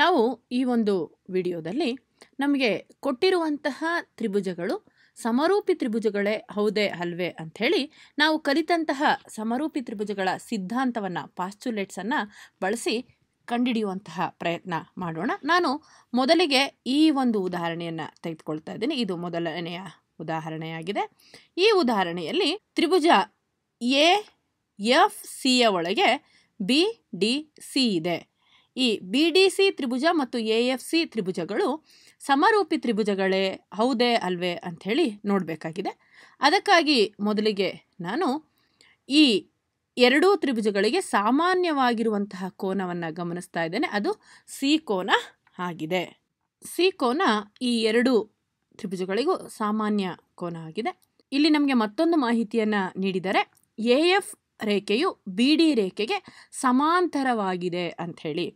ನಾವು ಈ ಒಂದು ವಿಡಿಯೋದಲ್ಲಿ ನಮಗೆ ಕೊಟ್ಟಿರುವಂತಹ ತ್ರಿಭುಜಗಳು ಸಮರೂಪಿ ತ್ರಿಭುಜಗಳೇ ಹೌದೇ ಅಲ್ವೇ ಅಂಥೇಳಿ ನಾವು ಕಲಿತಂತಹ ಸಮರೂಪಿ ತ್ರಿಭುಜಗಳ ಸಿದ್ಧಾಂತವನ್ನು ಪಾಸ್ಚುಲೇಟ್ಸನ್ನು ಬಳಸಿ ಕಂಡಿಡಿಯುವಂತಹ ಪ್ರಯತ್ನ ಮಾಡೋಣ ನಾನು ಮೊದಲಿಗೆ ಈ ಒಂದು ಉದಾಹರಣೆಯನ್ನು ತೆಗೆದುಕೊಳ್ತಾ ಇದ್ದೀನಿ ಇದು ಮೊದಲನೆಯ ಉದಾಹರಣೆಯಾಗಿದೆ ಈ ಉದಾಹರಣೆಯಲ್ಲಿ ತ್ರಿಭುಜ ಎ ಎಫ್ ಸಿಯ ಒಳಗೆ ಬಿ ಡಿ ಸಿ ಇದೆ ಈ ಬಿ ಡಿ ಸಿ ತ್ರಿಭುಜ ಮತ್ತು ಎ ಎಫ್ ಸಿ ತ್ರಿಭುಜಗಳು ಸಮರೂಪಿ ತ್ರಿಭುಜಗಳೇ ಹೌದೇ ಅಲ್ವೇ ಅಂಥೇಳಿ ನೋಡಬೇಕಾಗಿದೆ ಅದಕ್ಕಾಗಿ ಮೊದಲಿಗೆ ನಾನು ಈ ಎರಡೂ ತ್ರಿಭುಜಗಳಿಗೆ ಸಾಮಾನ್ಯವಾಗಿರುವಂತಹ ಕೋನವನ್ನು ಗಮನಿಸ್ತಾ ಇದ್ದೇನೆ ಅದು ಸಿ ಕೋನ ಆಗಿದೆ ಸಿ ಕೋನ ಈ ಎರಡು ತ್ರಿಭುಜಗಳಿಗೂ ಸಾಮಾನ್ಯ ಕೋನ ಆಗಿದೆ ಇಲ್ಲಿ ನಮಗೆ ಮತ್ತೊಂದು ಮಾಹಿತಿಯನ್ನು ನೀಡಿದರೆ ಎ ಎಫ್ ರೇಖೆಯು ಬಿ ಡಿ ರೇಖೆಗೆ ಸಮಾಂತರವಾಗಿದೆ ಅಂಥೇಳಿ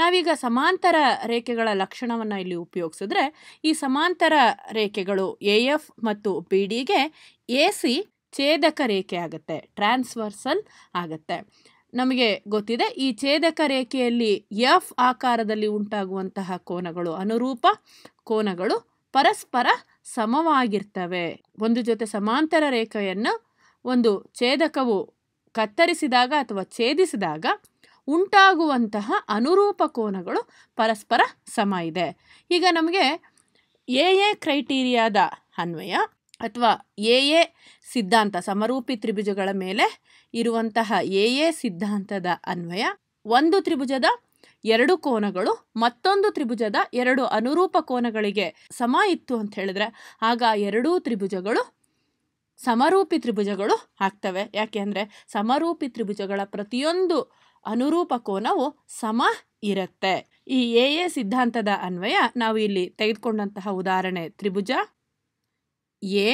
ನಾವೀಗ ಸಮಾಂತರ ರೇಖೆಗಳ ಲಕ್ಷಣವನ್ನು ಇಲ್ಲಿ ಉಪಯೋಗಿಸಿದ್ರೆ ಈ ಸಮಾಂತರ ರೇಖೆಗಳು ಎ ಎಫ್ ಮತ್ತು ಬಿ ಡಿಗೆ ಎ ಸಿ ಛೇದಕ ರೇಖೆ ಆಗುತ್ತೆ ಟ್ರಾನ್ಸ್ವರ್ಸಲ್ ಆಗುತ್ತೆ ನಮಗೆ ಗೊತ್ತಿದೆ ಈ ಛೇದಕ ರೇಖೆಯಲ್ಲಿ ಎಫ್ ಆಕಾರದಲ್ಲಿ ಉಂಟಾಗುವಂತಹ ಕೋನಗಳು ಅನುರೂಪ ಕೋನಗಳು ಪರಸ್ಪರ ಸಮವಾಗಿರ್ತವೆ ಒಂದು ಜೊತೆ ಸಮಾಂತರ ರೇಖೆಯನ್ನು ಒಂದು ಛೇದಕವು ಕತ್ತರಿಸಿದಾಗ ಅಥವಾ ಛೇದಿಸಿದಾಗ ಉಂಟಾಗುವಂತಹ ಅನುರೂಪ ಕೋನಗಳು ಪರಸ್ಪರ ಸಮ ಇದೆ ಈಗ ನಮಗೆ ಎ ಎ ಕ್ರೈಟೀರಿಯಾದ ಅನ್ವಯ ಅಥವಾ ಎ ಎ ಸಿದ್ಧಾಂತ ಸಮರೂಪಿ ತ್ರಿಭುಜಗಳ ಮೇಲೆ ಇರುವಂತಹ ಎ ಎ ಸಿದ್ಧಾಂತದ ಅನ್ವಯ ಒಂದು ತ್ರಿಭುಜದ ಎರಡು ಕೋನಗಳು ಮತ್ತೊಂದು ತ್ರಿಭುಜದ ಎರಡು ಅನುರೂಪ ಕೋನಗಳಿಗೆ ಸಮ ಇತ್ತು ಅಂತ ಹೇಳಿದ್ರೆ ಆಗ ಎರಡೂ ತ್ರಿಭುಜಗಳು ಸಮರೂಪಿ ತ್ರಿಭುಜಗಳು ಆಗ್ತವೆ ಯಾಕೆಂದರೆ ಸಮರೂಪಿ ತ್ರಿಭುಜಗಳ ಪ್ರತಿಯೊಂದು ಅನುರೂಪ ಕೋನವು ಸಮ ಇರುತ್ತೆ ಈ ಎ ಎ ಸಿದ್ಧಾಂತದ ಅನ್ವಯ ನಾವು ಇಲ್ಲಿ ತೆಗೆದುಕೊಂಡಂತಹ ಉದಾಹರಣೆ ತ್ರಿಭುಜ ಎ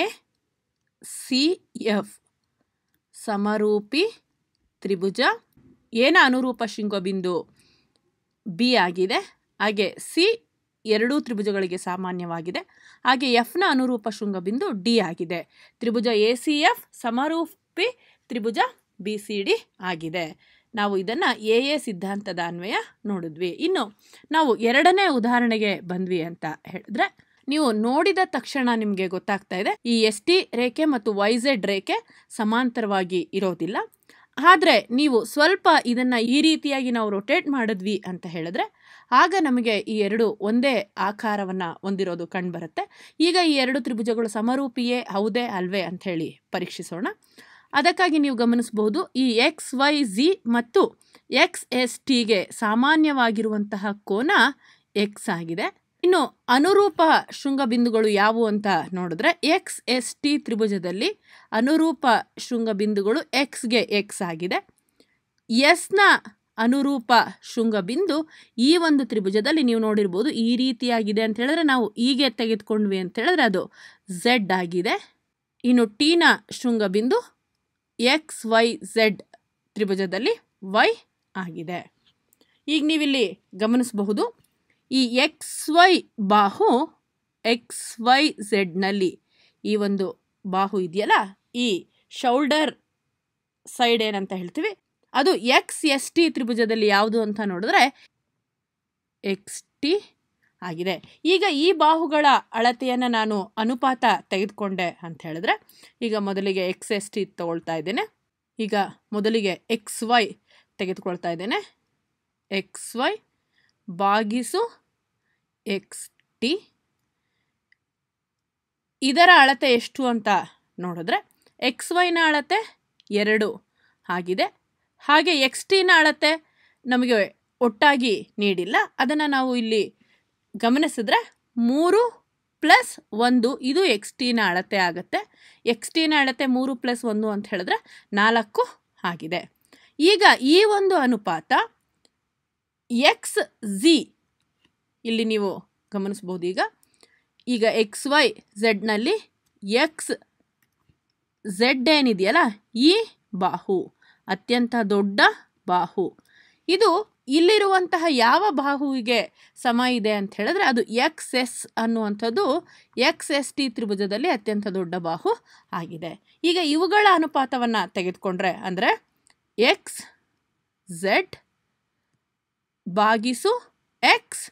ಸಿ ಎಫ್ ಸಮರೂಪಿ ತ್ರಿಭುಜ ಏನ ಅನುರೂಪ ಶೃಂಗಬಿಂದು ಬಿ ಆಗಿದೆ ಹಾಗೆ ಸಿ ಎರಡೂ ತ್ರಿಭುಜಗಳಿಗೆ ಸಾಮಾನ್ಯವಾಗಿದೆ ಹಾಗೆ ಎಫ್ನ ಅನುರೂಪ ಬಿಂದು ಡಿ ಆಗಿದೆ ತ್ರಿಭುಜ ಎ ಸಿ ಎಫ್ ಸಮರೂಪಿ ತ್ರಿಭುಜ ಬಿ ಸಿ ಡಿ ಆಗಿದೆ ನಾವು ಇದನ್ನು ಎ ಎ ಸಿದ್ಧಾಂತದ ಅನ್ವಯ ನೋಡಿದ್ವಿ ಇನ್ನು ನಾವು ಎರಡನೇ ಉದಾಹರಣೆಗೆ ಬಂದ್ವಿ ಅಂತ ಹೇಳಿದ್ರೆ ನೀವು ನೋಡಿದ ತಕ್ಷಣ ನಿಮಗೆ ಗೊತ್ತಾಗ್ತಾ ಇದೆ ಈ ಎಸ್ ಟಿ ರೇಖೆ ಮತ್ತು ವೈ ಝೆಡ್ ರೇಖೆ ಸಮಾಂತರವಾಗಿ ಇರೋದಿಲ್ಲ ಆದರೆ ನೀವು ಸ್ವಲ್ಪ ಇದನ್ನು ಈ ರೀತಿಯಾಗಿ ನಾವು ರೊಟೇಟ್ ಮಾಡಿದ್ವಿ ಅಂತ ಹೇಳಿದ್ರೆ ಆಗ ನಮಗೆ ಈ ಎರಡು ಒಂದೇ ಆಕಾರವನ್ನು ಹೊಂದಿರೋದು ಕಂಡುಬರುತ್ತೆ ಈಗ ಈ ಎರಡು ತ್ರಿಭುಜಗಳು ಸಮರೂಪಿಯೇ ಹೌದೇ ಅಲ್ವೇ ಅಂಥೇಳಿ ಪರೀಕ್ಷಿಸೋಣ ಅದಕ್ಕಾಗಿ ನೀವು ಗಮನಿಸಬಹುದು ಈ ಎಕ್ಸ್ ವೈ ಝಿ ಮತ್ತು ಎಕ್ಸ್ ಎಸ್ ಟಿಗೆ ಸಾಮಾನ್ಯವಾಗಿರುವಂತಹ ಕೋನ ಎಕ್ಸ್ ಆಗಿದೆ ಇನ್ನು ಅನುರೂಪ ಶೃಂಗಬಿಂದುಗಳು ಯಾವುವು ಅಂತ ನೋಡಿದ್ರೆ ಎಕ್ಸ್ ಎಸ್ ಟಿ ತ್ರಿಭುಜದಲ್ಲಿ ಅನುರೂಪ ಶೃಂಗಬಿಂದುಗಳು ಎಕ್ಸ್ಗೆ ಎಕ್ಸ್ ಆಗಿದೆ ಎಸ್ನ ಅನುರೂಪ ಶೃಂಗಬಿಂದು ಈ ಒಂದು ತ್ರಿಭುಜದಲ್ಲಿ ನೀವು ನೋಡಿರ್ಬೋದು ಈ ರೀತಿಯಾಗಿದೆ ಅಂತ ಹೇಳಿದ್ರೆ ನಾವು ಹೀಗೆ ತೆಗೆದುಕೊಂಡ್ವಿ ಅಂತ ಹೇಳಿದ್ರೆ ಅದು ಝೆಡ್ ಆಗಿದೆ ಇನ್ನು ಟೀನ ಶೃಂಗಬಿಂದು ಎಕ್ಸ್ ವೈ ಝೆಡ್ ತ್ರಿಭುಜದಲ್ಲಿ ವೈ ಆಗಿದೆ ಈಗ ನೀವಿಲ್ಲಿ ಗಮನಿಸಬಹುದು ಈ ಎಕ್ಸ್ ವೈ ಬಾಹು ಎಕ್ಸ್ ವೈ ಝೆಡ್ನಲ್ಲಿ ಈ ಒಂದು ಬಾಹು ಇದೆಯಲ್ಲ ಈ ಶೋಲ್ಡರ್ ಸೈಡ್ ಏನಂತ ಹೇಳ್ತೀವಿ ಅದು ಎಕ್ಸ್ ಎಸ್ ಟಿ ತ್ರಿಭುಜದಲ್ಲಿ ಯಾವುದು ಅಂತ ನೋಡಿದ್ರೆ ಎಕ್ಸ್ ಟಿ ಆಗಿದೆ ಈಗ ಈ ಬಾಹುಗಳ ಅಳತೆಯನ್ನು ನಾನು ಅನುಪಾತ ತೆಗೆದುಕೊಂಡೆ ಅಂತ ಹೇಳಿದ್ರೆ ಈಗ ಮೊದಲಿಗೆ ಎಕ್ಸ್ ಎಸ್ ಟಿ ತಗೊಳ್ತಾ ಇದ್ದೇನೆ ಈಗ ಮೊದಲಿಗೆ ಎಕ್ಸ್ ವೈ ತೆಗೆದುಕೊಳ್ತಾ ಇದ್ದೇನೆ ಎಕ್ಸ್ ವೈ ಬಾಗಿಸು ಎಕ್ಸ್ ಟಿ ಇದರ ಅಳತೆ ಎಷ್ಟು ಅಂತ ನೋಡಿದ್ರೆ ಎಕ್ಸ್ ವೈನ ಅಳತೆ ಎರಡು ಆಗಿದೆ ಹಾಗೆ ಎಕ್ಸ್ ಟಿನ ಅಳತೆ ನಮಗೆ ಒಟ್ಟಾಗಿ ನೀಡಿಲ್ಲ ಅದನ್ನು ನಾವು ಇಲ್ಲಿ ಗಮನಿಸಿದ್ರೆ ಮೂರು ಪ್ಲಸ್ ಒಂದು ಇದು ಎಕ್ಸ್ ಟಿನ ಅಳತೆ ಆಗುತ್ತೆ ಎಕ್ಸ್ ಟಿನ ಅಳತೆ ಮೂರು ಪ್ಲಸ್ ಒಂದು ಅಂತ ಹೇಳಿದ್ರೆ ನಾಲ್ಕು ಆಗಿದೆ ಈಗ ಈ ಒಂದು ಅನುಪಾತ ಎಕ್ಸ್ ಝಿ ಇಲ್ಲಿ ನೀವು ಗಮನಿಸ್ಬೋದು ಈಗ ಈಗ ಎಕ್ಸ್ ವೈ ಝೆಡ್ನಲ್ಲಿ ಎಕ್ಸ್ ಝೆಡ್ ಏನಿದೆಯಲ್ಲ ಈ ಬಾಹು ಅತ್ಯಂತ ದೊಡ್ಡ ಬಾಹು ಇದು ಇಲ್ಲಿರುವಂತಹ ಯಾವ ಬಾಹುವಿಗೆ ಸಮ ಇದೆ ಅಂತ ಹೇಳಿದ್ರೆ ಅದು ಎಕ್ಸ್ ಎಸ್ ಅನ್ನುವಂಥದ್ದು ಎಕ್ಸ್ ಎಸ್ ಟಿ ತ್ರಿಭುಜದಲ್ಲಿ ಅತ್ಯಂತ ದೊಡ್ಡ ಬಾಹು ಆಗಿದೆ ಈಗ ಇವುಗಳ ಅನುಪಾತವನ್ನು ತೆಗೆದುಕೊಂಡ್ರೆ ಅಂದರೆ ಎಕ್ಸ್ ಝೆಡ್ ಬಾಗಿಸು ಎಕ್ಸ್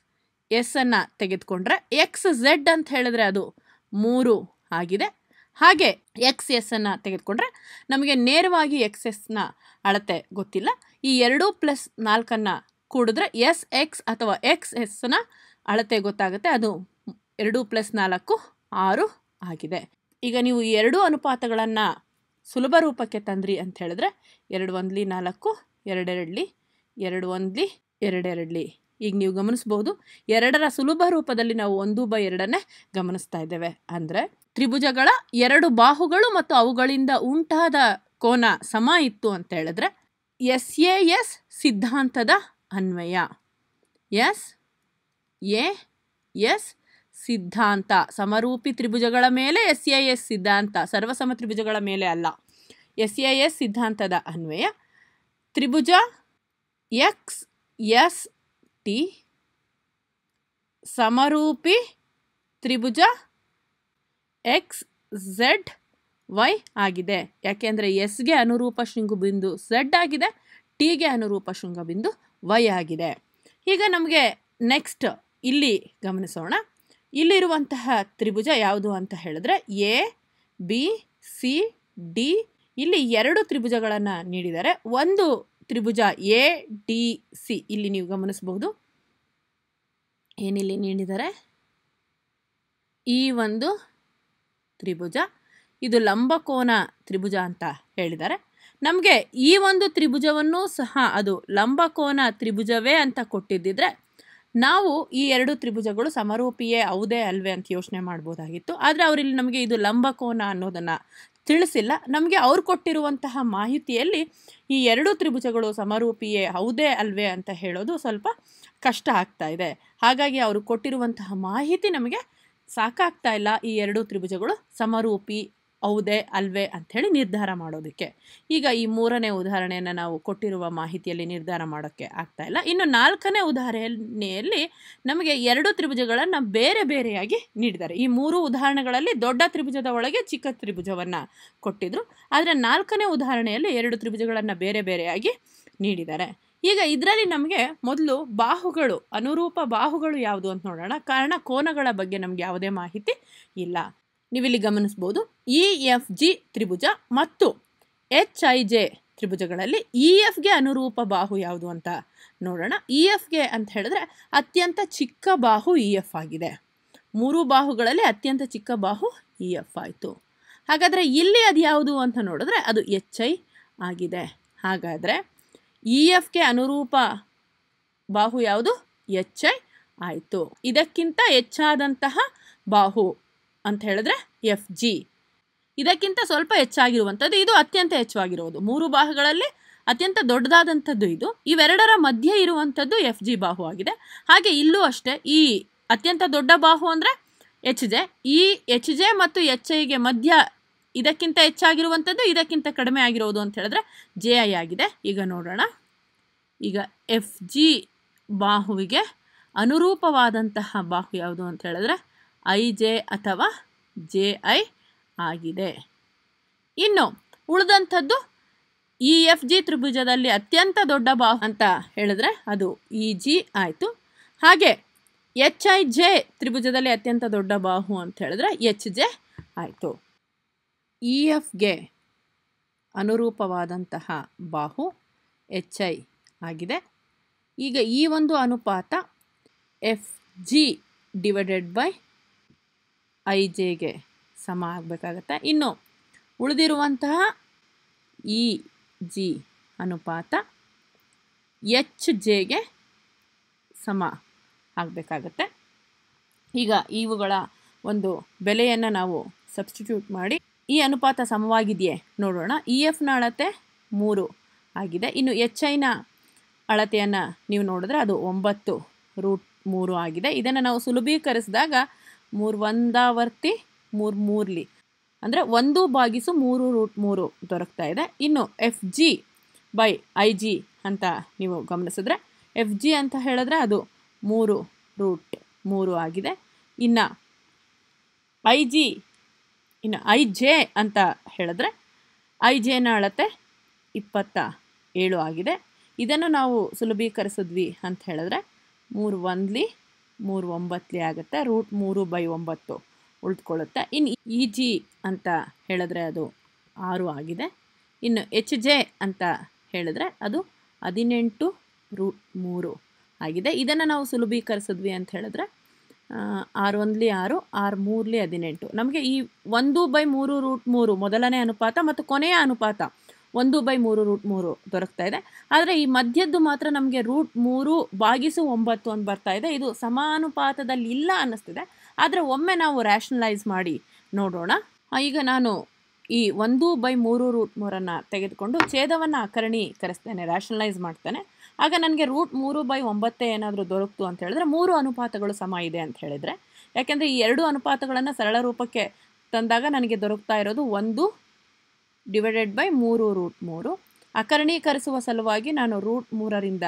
ಎಸ್ ಅನ್ನು ತೆಗೆದುಕೊಂಡ್ರೆ ಎಕ್ಸ್ ಝೆಡ್ ಅಂತ ಹೇಳಿದ್ರೆ ಅದು ಮೂರು ಆಗಿದೆ ಹಾಗೆ ಎಕ್ಸ್ ಎಸ್ಸನ್ನು ತೆಗೆದುಕೊಂಡ್ರೆ ನಮಗೆ ನೇರವಾಗಿ ಎಕ್ಸ್ ಎಸ್ನ ಅಳತೆ ಗೊತ್ತಿಲ್ಲ ಈ ಎರಡು ಪ್ಲಸ್ ನಾಲ್ಕನ್ನು ಕೂಡಿದ್ರೆ ಎಸ್ ಎಕ್ಸ್ ಅಥವಾ ಎಕ್ಸ್ ಎಸ್ನ ಅಳತೆ ಗೊತ್ತಾಗುತ್ತೆ ಅದು ಎರಡು ಪ್ಲಸ್ ನಾಲ್ಕು ಆರು ಆಗಿದೆ ಈಗ ನೀವು ಈ ಎರಡೂ ಅನುಪಾತಗಳನ್ನು ಸುಲಭ ರೂಪಕ್ಕೆ ತಂದ್ರಿ ಅಂತ ಹೇಳಿದ್ರೆ ಎರಡು ಒಂದ್ಲಿ ನಾಲ್ಕು ಎರಡೆರಡ್ಲಿ ಎರಡು ಒಂದ್ಲಿ ಎರಡೆರಡ್ಲಿ ಈಗ ನೀವು ಗಮನಿಸ್ಬೋದು ಎರಡರ ಸುಲಭ ರೂಪದಲ್ಲಿ ನಾವು ಒಂದು ಬೈ ಎರಡನ್ನೇ ಗಮನಿಸ್ತಾ ಇದ್ದೇವೆ ಅಂದರೆ ತ್ರಿಭುಜಗಳ ಎರಡು ಬಾಹುಗಳು ಮತ್ತು ಅವುಗಳಿಂದ ಉಂಟಾದ ಕೋನ ಸಮ ಇತ್ತು ಅಂತ ಹೇಳಿದ್ರೆ ಎಸ್ ಎ ಎಸ್ ಸಿದ್ಧಾಂತದ ಅನ್ವಯ ಎಸ್ ಎ ಎಸ್ ಸಿದ್ಧಾಂತ ಸಮರೂಪಿ ತ್ರಿಭುಜಗಳ ಮೇಲೆ ಎಸ್ ಎ ಎಸ್ ಸಿದ್ಧಾಂತ ಸರ್ವಸಮ ತ್ರಿಭುಜಗಳ ಮೇಲೆ ಅಲ್ಲ ಎಸ್ ಎ ಎಸ್ ಸಿದ್ಧಾಂತದ ಅನ್ವಯ ತ್ರಿಭುಜ ಎಕ್ಸ್ ಎಸ್ ಟಿ ಸಮರೂಪಿ ತ್ರಿಭುಜ ಎಕ್ಸ್ ಝೆಡ್ ವೈ ಆಗಿದೆ ಯಾಕೆಂದರೆ ಎಸ್ಗೆ ಅನುರೂಪ ಬಿಂದು ಝೆಡ್ ಆಗಿದೆ ಟಿಗೆ ಅನುರೂಪ ಬಿಂದು ವೈ ಆಗಿದೆ ಈಗ ನಮಗೆ ನೆಕ್ಸ್ಟ್ ಇಲ್ಲಿ ಗಮನಿಸೋಣ ಇಲ್ಲಿರುವಂತಹ ತ್ರಿಭುಜ ಯಾವುದು ಅಂತ ಹೇಳಿದ್ರೆ ಎ ಬಿ ಸಿ ಡಿ ಇಲ್ಲಿ ಎರಡು ತ್ರಿಭುಜಗಳನ್ನು ನೀಡಿದ್ದಾರೆ ಒಂದು ತ್ರಿಭುಜ ಎ ಡಿ ಸಿ ಇಲ್ಲಿ ನೀವು ಗಮನಿಸಬಹುದು ಏನಿಲ್ಲಿ ನೀಡಿದ್ದಾರೆ ಈ ಒಂದು ತ್ರಿಭುಜ ಇದು ಲಂಬಕೋನ ತ್ರಿಭುಜ ಅಂತ ಹೇಳಿದ್ದಾರೆ ನಮಗೆ ಈ ಒಂದು ತ್ರಿಭುಜವನ್ನು ಸಹ ಅದು ಲಂಬಕೋನ ತ್ರಿಭುಜವೇ ಅಂತ ಕೊಟ್ಟಿದ್ದಿದ್ರೆ ನಾವು ಈ ಎರಡು ತ್ರಿಭುಜಗಳು ಸಮರೂಪಿಯೇ ಹೌದೇ ಅಲ್ವೇ ಅಂತ ಯೋಚನೆ ಮಾಡ್ಬೋದಾಗಿತ್ತು ಆದರೆ ಅವರಿಲ್ಲಿ ನಮಗೆ ಇದು ಲಂಬಕೋನ ಅನ್ನೋದನ್ನು ತಿಳಿಸಿಲ್ಲ ನಮಗೆ ಅವ್ರು ಕೊಟ್ಟಿರುವಂತಹ ಮಾಹಿತಿಯಲ್ಲಿ ಈ ಎರಡು ತ್ರಿಭುಜಗಳು ಸಮರೂಪಿಯೇ ಹೌದೇ ಅಲ್ವೇ ಅಂತ ಹೇಳೋದು ಸ್ವಲ್ಪ ಕಷ್ಟ ಆಗ್ತಾ ಇದೆ ಹಾಗಾಗಿ ಅವರು ಕೊಟ್ಟಿರುವಂತಹ ಮಾಹಿತಿ ನಮಗೆ ಸಾಕಾಗ್ತಾ ಇಲ್ಲ ಈ ಎರಡು ತ್ರಿಭುಜಗಳು ಸಮರೂಪಿ ಹೌದೇ ಅಲ್ವೇ ಅಂಥೇಳಿ ನಿರ್ಧಾರ ಮಾಡೋದಕ್ಕೆ ಈಗ ಈ ಮೂರನೇ ಉದಾಹರಣೆಯನ್ನು ನಾವು ಕೊಟ್ಟಿರುವ ಮಾಹಿತಿಯಲ್ಲಿ ನಿರ್ಧಾರ ಮಾಡೋಕ್ಕೆ ಆಗ್ತಾ ಇಲ್ಲ ಇನ್ನು ನಾಲ್ಕನೇ ಉದಾಹರಣೆಯಲ್ಲಿ ನಮಗೆ ಎರಡು ತ್ರಿಭುಜಗಳನ್ನು ಬೇರೆ ಬೇರೆಯಾಗಿ ನೀಡಿದ್ದಾರೆ ಈ ಮೂರು ಉದಾಹರಣೆಗಳಲ್ಲಿ ದೊಡ್ಡ ತ್ರಿಭುಜದ ಒಳಗೆ ಚಿಕ್ಕ ತ್ರಿಭುಜವನ್ನು ಕೊಟ್ಟಿದ್ದರು ಆದರೆ ನಾಲ್ಕನೇ ಉದಾಹರಣೆಯಲ್ಲಿ ಎರಡು ತ್ರಿಭುಜಗಳನ್ನು ಬೇರೆ ಬೇರೆಯಾಗಿ ನೀಡಿದ್ದಾರೆ ಈಗ ಇದರಲ್ಲಿ ನಮಗೆ ಮೊದಲು ಬಾಹುಗಳು ಅನುರೂಪ ಬಾಹುಗಳು ಯಾವುದು ಅಂತ ನೋಡೋಣ ಕಾರಣ ಕೋನಗಳ ಬಗ್ಗೆ ನಮಗೆ ಯಾವುದೇ ಮಾಹಿತಿ ಇಲ್ಲ ನೀವಿಲ್ಲಿ ಗಮನಿಸ್ಬೋದು ಇ ಎಫ್ ಜಿ ತ್ರಿಭುಜ ಮತ್ತು ಎಚ್ ಐ ಜೆ ತ್ರಿಭುಜಗಳಲ್ಲಿ ಇ e, ಎಫ್ಗೆ ಅನುರೂಪ ಬಾಹು ಯಾವುದು ಅಂತ ನೋಡೋಣ ಇ e, ಎಫ್ಗೆ ಅಂತ ಹೇಳಿದ್ರೆ ಅತ್ಯಂತ ಚಿಕ್ಕ ಬಾಹು ಇ e, ಎಫ್ ಆಗಿದೆ ಮೂರು ಬಾಹುಗಳಲ್ಲಿ ಅತ್ಯಂತ ಚಿಕ್ಕ ಬಾಹು ಇ ಎಫ್ ಆಯಿತು ಹಾಗಾದರೆ ಇಲ್ಲಿ ಅದು ಯಾವುದು ಅಂತ ನೋಡಿದ್ರೆ ಅದು ಎಚ್ ಐ ಆಗಿದೆ ಹಾಗಾದರೆ ಇ ಕೆ ಅನುರೂಪ ಬಾಹು ಯಾವುದು ಎಚ್ ಐ ಆಯಿತು ಇದಕ್ಕಿಂತ ಹೆಚ್ಚಾದಂತಹ ಬಾಹು ಅಂತ ಹೇಳಿದ್ರೆ ಎಫ್ ಜಿ ಇದಕ್ಕಿಂತ ಸ್ವಲ್ಪ ಹೆಚ್ಚಾಗಿರುವಂಥದ್ದು ಇದು ಅತ್ಯಂತ ಹೆಚ್ಚಾಗಿರುವುದು ಮೂರು ಬಾಹುಗಳಲ್ಲಿ ಅತ್ಯಂತ ದೊಡ್ಡದಾದಂಥದ್ದು ಇದು ಇವೆರಡರ ಮಧ್ಯೆ ಇರುವಂಥದ್ದು ಎಫ್ ಜಿ ಬಾಹು ಆಗಿದೆ ಹಾಗೆ ಇಲ್ಲೂ ಅಷ್ಟೇ ಈ ಅತ್ಯಂತ ದೊಡ್ಡ ಬಾಹು ಅಂದರೆ ಎಚ್ ಜೆ ಈ ಎಚ್ ಜೆ ಮತ್ತು ಎಚ್ ಐಗೆ ಮಧ್ಯ ಇದಕ್ಕಿಂತ ಹೆಚ್ಚಾಗಿರುವಂಥದ್ದು ಇದಕ್ಕಿಂತ ಕಡಿಮೆ ಆಗಿರೋದು ಅಂತ ಹೇಳಿದ್ರೆ ಜೆ ಐ ಆಗಿದೆ ಈಗ ನೋಡೋಣ ಈಗ ಎಫ್ ಜಿ ಬಾಹುವಿಗೆ ಅನುರೂಪವಾದಂತಹ ಬಾಹು ಯಾವುದು ಅಂತ ಹೇಳಿದ್ರೆ ಐ ಜೆ ಅಥವಾ ಜೆ ಐ ಆಗಿದೆ ಇನ್ನು ಉಳಿದಂಥದ್ದು ಇ ಎಫ್ ಜಿ ತ್ರಿಭುಜದಲ್ಲಿ ಅತ್ಯಂತ ದೊಡ್ಡ ಬಾಹು ಅಂತ ಹೇಳಿದ್ರೆ ಅದು ಇ e ಜಿ ಆಯಿತು ಹಾಗೆ ಎಚ್ ಐ ಜೆ ತ್ರಿಭುಜದಲ್ಲಿ ಅತ್ಯಂತ ದೊಡ್ಡ ಬಾಹು ಅಂತ ಹೇಳಿದ್ರೆ ಎಚ್ ಜೆ ಆಯಿತು ಇ ಎಫ್ಗೆ ಅನುರೂಪವಾದಂತಹ ಬಾಹು ಎಚ್ ಐ ಆಗಿದೆ ಈಗ ಈ ಒಂದು ಅನುಪಾತ F G divided by I ಜೆಗೆ ಸಮ ಆಗಬೇಕಾಗತ್ತೆ ಇನ್ನು ಉಳಿದಿರುವಂತಹ ಇ ಜಿ ಅನುಪಾತ ಎಚ್ ಜೆಗೆ ಸಮ ಆಗಬೇಕಾಗತ್ತೆ ಈಗ ಇವುಗಳ ಒಂದು ಬೆಲೆಯನ್ನು ನಾವು ಸಬ್ಸ್ಟಿಟ್ಯೂಟ್ ಮಾಡಿ ಈ ಅನುಪಾತ ಸಮವಾಗಿದೆಯೇ ನೋಡೋಣ ಇ e ಎಫ್ನ ಅಳತೆ ಮೂರು ಆಗಿದೆ ಇನ್ನು ಎಚ್ ಐನ ಅಳತೆಯನ್ನು ನೀವು ನೋಡಿದ್ರೆ ಅದು ಒಂಬತ್ತು ರೂಟ್ ಮೂರು ಆಗಿದೆ ಇದನ್ನು ನಾವು ಸುಲಭೀಕರಿಸಿದಾಗ ಮೂರು ಒಂದಾವರ್ತಿ ಮೂರು ಮೂರ್ಲಿ ಅಂದರೆ ಒಂದು ಬಾಗಿಸು ಮೂರು ರೂಟ್ ಮೂರು ದೊರಕ್ತಾ ಇದೆ ಇನ್ನು F G by I G ಅಂತ ನೀವು ಗಮನಿಸಿದ್ರೆ ಎಫ್ ಜಿ ಅಂತ ಹೇಳಿದ್ರೆ ಅದು ಮೂರು ರೂಟ್ ಮೂರು ಆಗಿದೆ ಇನ್ನು ಐ ಜಿ ಇನ್ನು ಐ ಜೆ ಅಂತ ಹೇಳಿದ್ರೆ ಐ ಜೆನ ಅಳತೆ ಇಪ್ಪತ್ತ ಏಳು ಆಗಿದೆ ಇದನ್ನು ನಾವು ಸುಲಭೀಕರಿಸಿದ್ವಿ ಅಂತ ಹೇಳಿದ್ರೆ ಮೂರು ಒಂದ್ಲಿ ಮೂರು ಒಂಬತ್ತಲಿ ಆಗುತ್ತೆ ರೂಟ್ ಮೂರು ಬೈ ಒಂಬತ್ತು ಉಳಿದುಕೊಳ್ಳುತ್ತೆ ಇನ್ನು ಇ ಜಿ ಅಂತ ಹೇಳಿದ್ರೆ ಅದು ಆರು ಆಗಿದೆ ಇನ್ನು ಎಚ್ ಜೆ ಅಂತ ಹೇಳಿದ್ರೆ ಅದು ಹದಿನೆಂಟು ರೂಟ್ ಮೂರು ಆಗಿದೆ ಇದನ್ನು ನಾವು ಸುಲಭೀಕರಿಸಿದ್ವಿ ಅಂತ ಹೇಳಿದ್ರೆ ಆರು ಒಂದ್ಲಿ ಆರು ಆರು ಮೂರ್ಲಿ ಹದಿನೆಂಟು ನಮಗೆ ಈ ಒಂದು ಬೈ ಮೂರು ರೂಟ್ ಮೂರು ಮೊದಲನೇ ಅನುಪಾತ ಮತ್ತು ಕೊನೆಯ ಅನುಪಾತ ಒಂದು ಬೈ ಮೂರು ರೂಟ್ ಮೂರು ದೊರಕ್ತಾ ಇದೆ ಆದರೆ ಈ ಮಧ್ಯದ್ದು ಮಾತ್ರ ನಮಗೆ ರೂಟ್ ಮೂರು ಬಾಗಿಸು ಒಂಬತ್ತು ಅಂತ ಬರ್ತಾ ಇದೆ ಇದು ಸಮಾನುಪಾತದಲ್ಲಿ ಇಲ್ಲ ಅನ್ನಿಸ್ತಿದೆ ಆದರೆ ಒಮ್ಮೆ ನಾವು ರ್ಯಾಷನಲೈಸ್ ಮಾಡಿ ನೋಡೋಣ ಈಗ ನಾನು ಈ ಒಂದು ಬೈ ಮೂರು ರೂಟ್ ಮೂರನ್ನು ತೆಗೆದುಕೊಂಡು ಛೇದವನ್ನು ಅಕರಣೀಕರಿಸ್ತೇನೆ ರ್ಯಾಷನಲೈಸ್ ಮಾಡ್ತೇನೆ ಆಗ ನನಗೆ ರೂಟ್ ಮೂರು ಬೈ ಒಂಬತ್ತೇ ಏನಾದರೂ ದೊರಕ್ತು ಅಂತ ಹೇಳಿದ್ರೆ ಮೂರು ಅನುಪಾತಗಳು ಸಮ ಇದೆ ಅಂತ ಹೇಳಿದರೆ ಯಾಕೆಂದರೆ ಈ ಎರಡು ಅನುಪಾತಗಳನ್ನು ಸರಳ ರೂಪಕ್ಕೆ ತಂದಾಗ ನನಗೆ ದೊರಕ್ತಾ ಇರೋದು ಒಂದು ಡಿವೈಡೆಡ್ ಬೈ ಮೂರು ರೂಟ್ ಮೂರು ಅಕರಣೀಕರಿಸುವ ಸಲುವಾಗಿ ನಾನು ರೂಟ್ ಮೂರರಿಂದ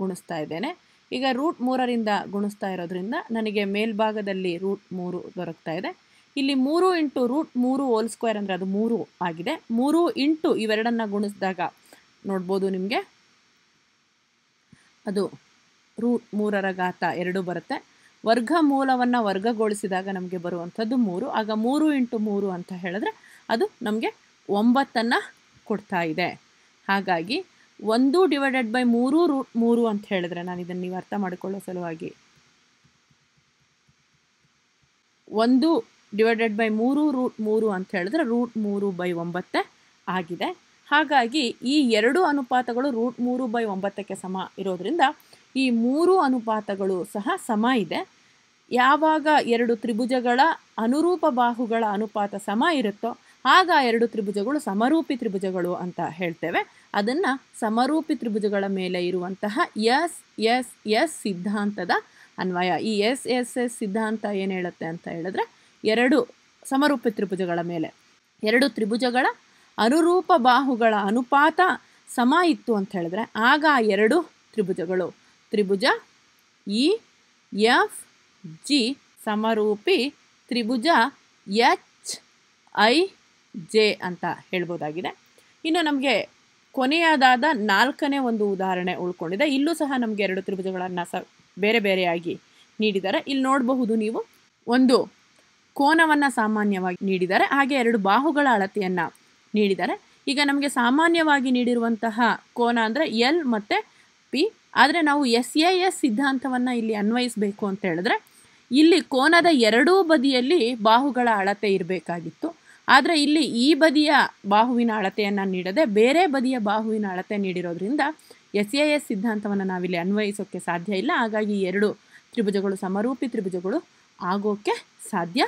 ಗುಣಿಸ್ತಾ ಇದ್ದೇನೆ ಈಗ ರೂಟ್ ಮೂರರಿಂದ ಗುಣಿಸ್ತಾ ಇರೋದ್ರಿಂದ ನನಗೆ ಮೇಲ್ಭಾಗದಲ್ಲಿ ರೂಟ್ ಮೂರು ದೊರಕ್ತಾ ಇದೆ ಇಲ್ಲಿ ಮೂರು ಇಂಟು ರೂಟ್ ಮೂರು ಓಲ್ ಸ್ಕ್ವೇರ್ ಅಂದರೆ ಅದು ಮೂರು ಆಗಿದೆ ಮೂರು ಇಂಟು ಇವೆರಡನ್ನು ಗುಣಿಸಿದಾಗ ನೋಡ್ಬೋದು ನಿಮಗೆ ಅದು ರೂಟ್ ಮೂರರ ಘಾತ ಎರಡು ಬರುತ್ತೆ ವರ್ಗ ಮೂಲವನ್ನು ವರ್ಗಗೊಳಿಸಿದಾಗ ನಮಗೆ ಬರುವಂಥದ್ದು ಮೂರು ಆಗ ಮೂರು ಇಂಟು ಮೂರು ಅಂತ ಹೇಳಿದ್ರೆ ಅದು ನಮಗೆ ಒಂಬತ್ತನ್ನು ಕೊಡ್ತಾ ಇದೆ ಹಾಗಾಗಿ ಒಂದು ಡಿವೈಡೆಡ್ ಬೈ ಮೂರು ರೂಟ್ ಮೂರು ಅಂತ ಹೇಳಿದ್ರೆ ನಾನು ಇದನ್ನು ನೀವು ಅರ್ಥ ಮಾಡಿಕೊಳ್ಳೋ ಸಲುವಾಗಿ ಒಂದು ಡಿವೈಡೆಡ್ ಬೈ ಮೂರು ರೂಟ್ ಮೂರು ಅಂತ ಹೇಳಿದ್ರೆ ರೂಟ್ ಮೂರು ಬೈ ಒಂಬತ್ತೇ ಆಗಿದೆ ಹಾಗಾಗಿ ಈ ಎರಡು ಅನುಪಾತಗಳು ರೂಟ್ ಮೂರು ಬೈ ಒಂಬತ್ತಕ್ಕೆ ಸಮ ಇರೋದರಿಂದ ಈ ಮೂರು ಅನುಪಾತಗಳು ಸಹ ಸಮ ಇದೆ ಯಾವಾಗ ಎರಡು ತ್ರಿಭುಜಗಳ ಅನುರೂಪ ಬಾಹುಗಳ ಅನುಪಾತ ಸಮ ಇರುತ್ತೋ ಆಗ ಎರಡು ತ್ರಿಭುಜಗಳು ಸಮರೂಪಿ ತ್ರಿಭುಜಗಳು ಅಂತ ಹೇಳ್ತೇವೆ ಅದನ್ನು ಸಮರೂಪಿ ತ್ರಿಭುಜಗಳ ಮೇಲೆ ಇರುವಂತಹ ಎಸ್ ಎಸ್ ಎಸ್ ಸಿದ್ಧಾಂತದ ಅನ್ವಯ ಈ ಎಸ್ ಎಸ್ ಎಸ್ ಸಿದ್ಧಾಂತ ಏನು ಹೇಳುತ್ತೆ ಅಂತ ಹೇಳಿದ್ರೆ ಎರಡು ಸಮರೂಪಿ ತ್ರಿಭುಜಗಳ ಮೇಲೆ ಎರಡು ತ್ರಿಭುಜಗಳ ಅನುರೂಪ ಬಾಹುಗಳ ಅನುಪಾತ ಸಮ ಇತ್ತು ಅಂತ ಹೇಳಿದ್ರೆ ಆಗ ಎರಡು ತ್ರಿಭುಜಗಳು ತ್ರಿಭುಜ ಇ ಎಫ್ ಜಿ ಸಮರೂಪಿ ತ್ರಿಭುಜ ಎಚ್ ಐ ಜೆ ಅಂತ ಹೇಳ್ಬೋದಾಗಿದೆ ಇನ್ನು ನಮಗೆ ಕೊನೆಯದಾದ ನಾಲ್ಕನೇ ಒಂದು ಉದಾಹರಣೆ ಉಳ್ಕೊಂಡಿದೆ ಇಲ್ಲೂ ಸಹ ನಮಗೆ ಎರಡು ತ್ರಿಭುಜಗಳನ್ನು ಸ ಬೇರೆ ಬೇರೆಯಾಗಿ ನೀಡಿದ್ದಾರೆ ಇಲ್ಲಿ ನೋಡಬಹುದು ನೀವು ಒಂದು ಕೋನವನ್ನು ಸಾಮಾನ್ಯವಾಗಿ ನೀಡಿದ್ದಾರೆ ಹಾಗೆ ಎರಡು ಬಾಹುಗಳ ಅಳತೆಯನ್ನು ನೀಡಿದ್ದಾರೆ ಈಗ ನಮಗೆ ಸಾಮಾನ್ಯವಾಗಿ ನೀಡಿರುವಂತಹ ಕೋನ ಅಂದರೆ ಎಲ್ ಮತ್ತು ಪಿ ಆದರೆ ನಾವು ಎಸ್ ಎ ಎಸ್ ಸಿದ್ಧಾಂತವನ್ನು ಇಲ್ಲಿ ಅನ್ವಯಿಸಬೇಕು ಅಂತ ಹೇಳಿದ್ರೆ ಇಲ್ಲಿ ಕೋನದ ಎರಡೂ ಬದಿಯಲ್ಲಿ ಬಾಹುಗಳ ಅಳತೆ ಇರಬೇಕಾಗಿತ್ತು ಆದರೆ ಇಲ್ಲಿ ಈ ಬದಿಯ ಬಾಹುವಿನ ಅಳತೆಯನ್ನು ನೀಡದೆ ಬೇರೆ ಬದಿಯ ಬಾಹುವಿನ ಅಳತೆ ನೀಡಿರೋದ್ರಿಂದ ಎಸ್ ಎ ಎಸ್ ಸಿದ್ಧಾಂತವನ್ನು ನಾವಿಲ್ಲಿ ಅನ್ವಯಿಸೋಕ್ಕೆ ಸಾಧ್ಯ ಇಲ್ಲ ಹಾಗಾಗಿ ಎರಡು ತ್ರಿಭುಜಗಳು ಸಮರೂಪಿ ತ್ರಿಭುಜಗಳು ಆಗೋಕ್ಕೆ ಸಾಧ್ಯ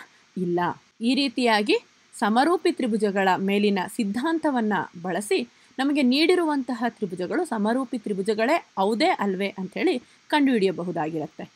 ಇಲ್ಲ ಈ ರೀತಿಯಾಗಿ ಸಮರೂಪಿ ತ್ರಿಭುಜಗಳ ಮೇಲಿನ ಸಿದ್ಧಾಂತವನ್ನು ಬಳಸಿ ನಮಗೆ ನೀಡಿರುವಂತಹ ತ್ರಿಭುಜಗಳು ಸಮರೂಪಿ ತ್ರಿಭುಜಗಳೇ ಹೌದೇ ಅಲ್ವೇ ಅಂಥೇಳಿ ಕಂಡುಹಿಡಿಯಬಹುದಾಗಿರುತ್ತೆ